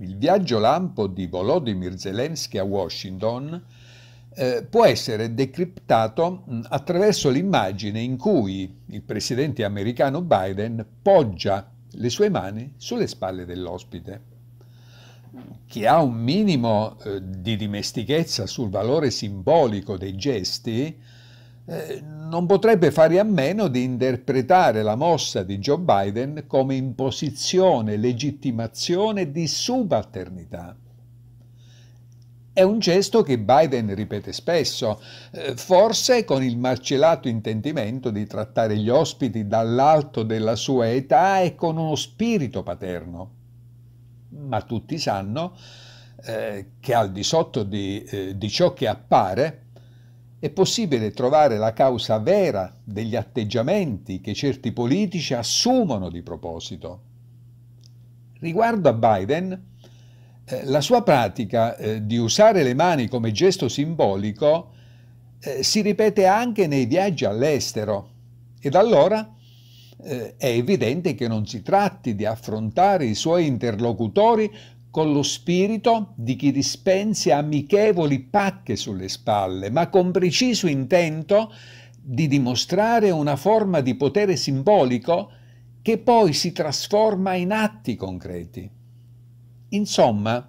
il viaggio lampo di Volodymyr Zelensky a Washington eh, può essere decriptato mh, mm, attraverso l'immagine in cui il presidente americano Biden poggia le sue mani sulle spalle dell'ospite. Chi ha un minimo eh, di dimestichezza sul valore simbolico dei gesti eh, non potrebbe fare a meno di interpretare la mossa di Joe Biden come imposizione, legittimazione di subalternità. È un gesto che Biden ripete spesso, eh, forse con il marcellato intendimento di trattare gli ospiti dall'alto della sua età e con uno spirito paterno. Ma tutti sanno eh, che al di sotto di, eh, di ciò che appare, è possibile trovare la causa vera degli atteggiamenti che certi politici assumono di proposito. Riguardo a Biden, eh, la sua pratica eh, di usare le mani come gesto simbolico eh, si ripete anche nei viaggi all'estero ed allora eh, è evidente che non si tratti di affrontare i suoi interlocutori con lo spirito di chi dispensi amichevoli pacche sulle spalle, ma con preciso intento di dimostrare una forma di potere simbolico che poi si trasforma in atti concreti. Insomma,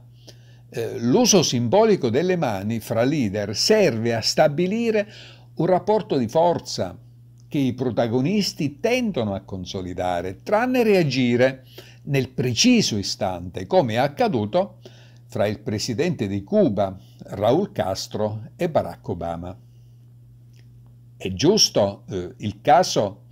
eh, l'uso simbolico delle mani fra leader serve a stabilire un rapporto di forza che i protagonisti tentano a consolidare, tranne reagire nel preciso istante, come è accaduto fra il presidente di Cuba, Raul Castro, e Barack Obama. È giusto eh, il caso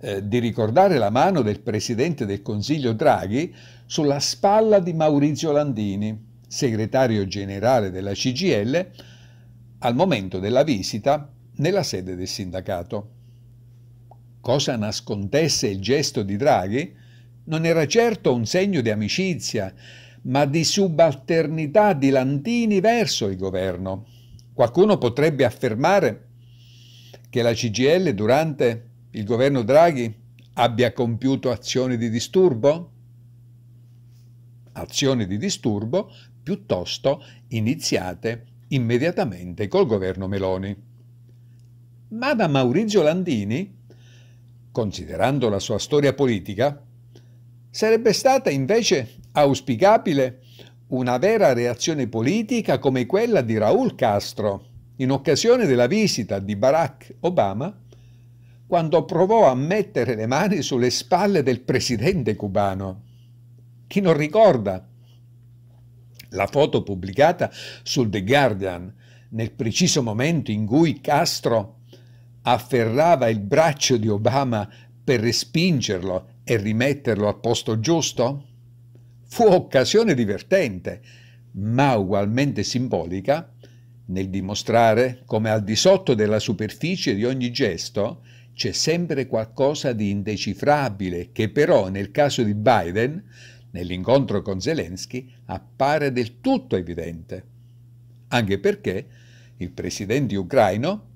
eh, di ricordare la mano del presidente del Consiglio Draghi sulla spalla di Maurizio Landini, segretario generale della CGL, al momento della visita nella sede del sindacato. Cosa nascondesse il gesto di Draghi? Non era certo un segno di amicizia, ma di subalternità di Landini verso il governo. Qualcuno potrebbe affermare che la CGL durante il governo Draghi abbia compiuto azioni di disturbo? Azioni di disturbo piuttosto iniziate immediatamente col governo Meloni. Ma da Maurizio Landini, considerando la sua storia politica, Sarebbe stata invece auspicabile una vera reazione politica come quella di Raul Castro in occasione della visita di Barack Obama quando provò a mettere le mani sulle spalle del presidente cubano. Chi non ricorda la foto pubblicata sul The Guardian nel preciso momento in cui Castro afferrava il braccio di Obama per respingerlo e rimetterlo al posto giusto? Fu occasione divertente, ma ugualmente simbolica, nel dimostrare come al di sotto della superficie di ogni gesto c'è sempre qualcosa di indecifrabile che però nel caso di Biden, nell'incontro con Zelensky, appare del tutto evidente. Anche perché il presidente ucraino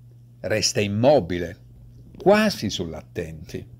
resta immobile, quasi sull'attenti.